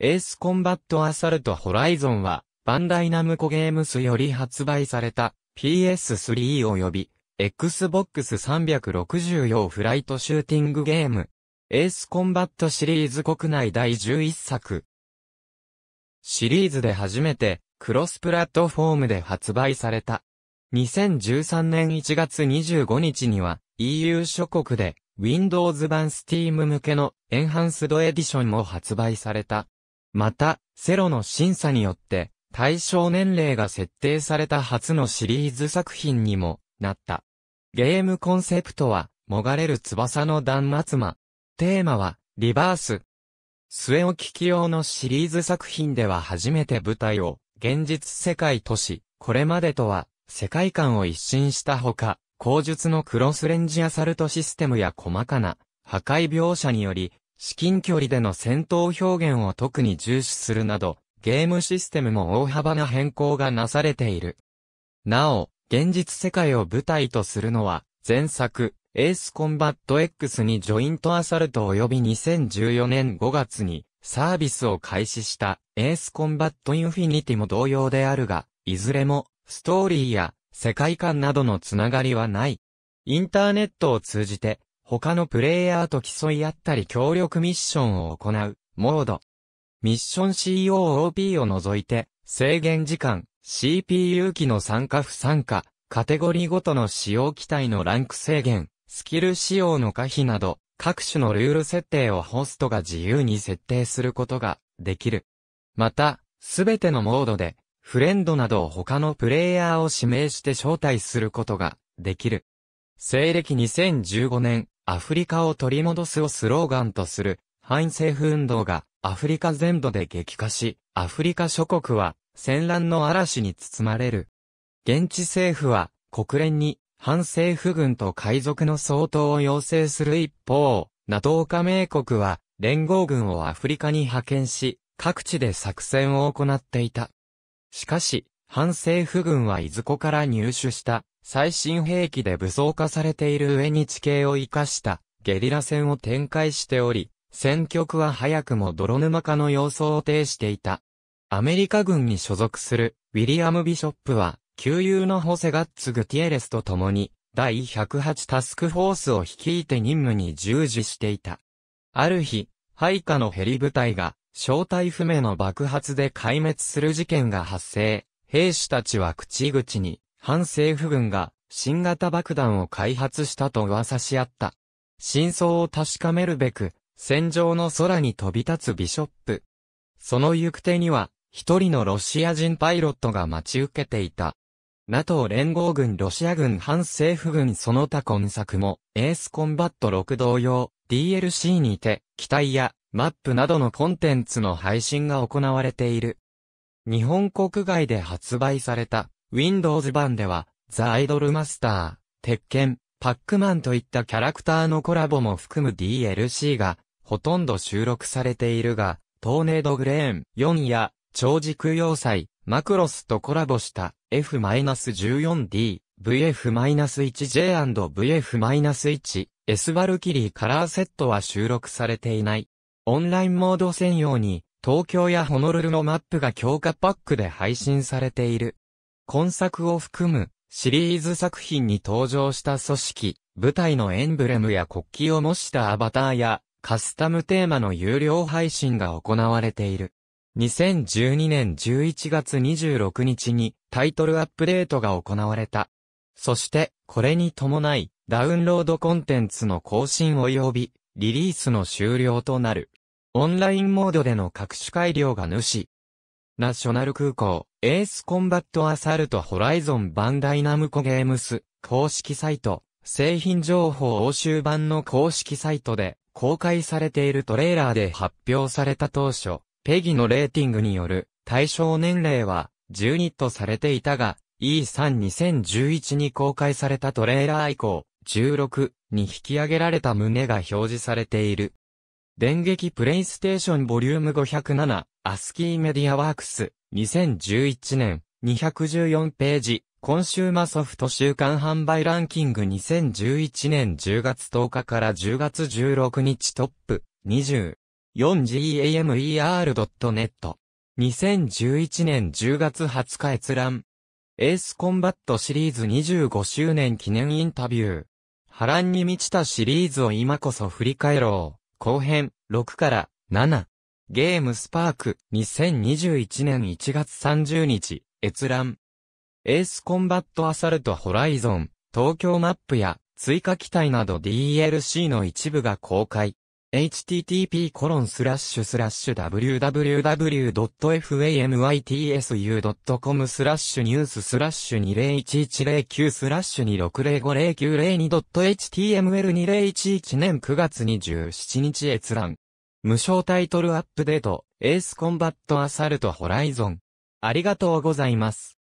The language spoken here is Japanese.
エースコンバットアサルトホライゾンは、バンダイナムコゲームスより発売された PS3 及び Xbox 360用フライトシューティングゲーム。エースコンバットシリーズ国内第11作。シリーズで初めてクロスプラットフォームで発売された。2013年1月25日には EU 諸国で Windows 版 Steam 向けのエンハンスドエディションも発売された。また、セロの審査によって、対象年齢が設定された初のシリーズ作品にもなった。ゲームコンセプトは、もがれる翼の断末魔。テーマは、リバース。末置き用のシリーズ作品では初めて舞台を、現実世界とし、これまでとは、世界観を一新したほか、口述のクロスレンジアサルトシステムや細かな、破壊描写により、至近距離での戦闘表現を特に重視するなど、ゲームシステムも大幅な変更がなされている。なお、現実世界を舞台とするのは、前作、エースコンバット X にジョイントアサルト及び2014年5月にサービスを開始したエースコンバットインフィニティも同様であるが、いずれもストーリーや世界観などのつながりはない。インターネットを通じて他のプレイヤーと競い合ったり協力ミッションを行う、モード。ミッション COOP を除いて、制限時間、CPU 機の参加不参加、カテゴリーごとの使用機体のランク制限、スキル使用の可否など、各種のルール設定をホストが自由に設定することができる。また、すべてのモードで、フレンドなどを他のプレイヤーを指名して招待することができる。西暦2015年、アフリカを取り戻すをスローガンとする反政府運動がアフリカ全土で激化し、アフリカ諸国は戦乱の嵐に包まれる。現地政府は国連に反政府軍と海賊の相当を要請する一方、NATO 加盟国は連合軍をアフリカに派遣し、各地で作戦を行っていた。しかし、反政府軍は伊豆湖から入手した最新兵器で武装化されている上に地形を生かしたゲリラ戦を展開しており、戦局は早くも泥沼化の様相を呈していた。アメリカ軍に所属するウィリアム・ビショップは、旧友のホセ・ガッツ・グティエレスと共に、第108タスクフォースを率いて任務に従事していた。ある日、配下のヘリ部隊が、正体不明の爆発で壊滅する事件が発生。兵士たちは口々に、反政府軍が新型爆弾を開発したと噂し合った。真相を確かめるべく、戦場の空に飛び立つビショップ。その行く手には、一人のロシア人パイロットが待ち受けていた。NATO 連合軍ロシア軍反政府軍その他今作も、エースコンバット6同様、DLC にて、機体や、マップなどのコンテンツの配信が行われている。日本国外で発売された、Windows 版では、ザ・アイドルマスター、鉄拳、パックマンといったキャラクターのコラボも含む DLC が、ほとんど収録されているが、トーネードグレーン4や、超軸要塞、マクロスとコラボした F-14D、VF-1J&VF-1、S バルキリーカラーセットは収録されていない。オンラインモード専用に、東京やホノルルのマップが強化パックで配信されている。今作を含むシリーズ作品に登場した組織、舞台のエンブレムや国旗を模したアバターやカスタムテーマの有料配信が行われている。2012年11月26日にタイトルアップデートが行われた。そして、これに伴い、ダウンロードコンテンツの更新及び、リリースの終了となる。オンラインモードでの各種改良が主。ナショナル空港、エースコンバットアサルトホライゾン版ダイナムコゲームス公式サイト、製品情報欧州版の公式サイトで公開されているトレーラーで発表された当初、ペギのレーティングによる対象年齢は12とされていたが、E32011 に公開されたトレーラー以降、16に引き上げられた旨が表示されている。電撃プレイステーションボリューム507、アスキーメディアワークス、2011年、214ページ、コンシューマソフト週間販売ランキング2011年10月10日から10月16日トップ 24gamer.net 2011年10月20日閲覧エースコンバットシリーズ25周年記念インタビュー波乱に満ちたシリーズを今こそ振り返ろう後編6から7ゲームスパーク、2021年1月30日、閲覧。エースコンバットアサルトホライゾン、東京マップや追加機体など DLC の一部が公開。http://www.famytsu.com スラッシュニューススラッシュ201109スラッシュ 2605092.html2011 年9月27日閲覧。無償タイトルアップデート、エースコンバットアサルトホライゾン。ありがとうございます。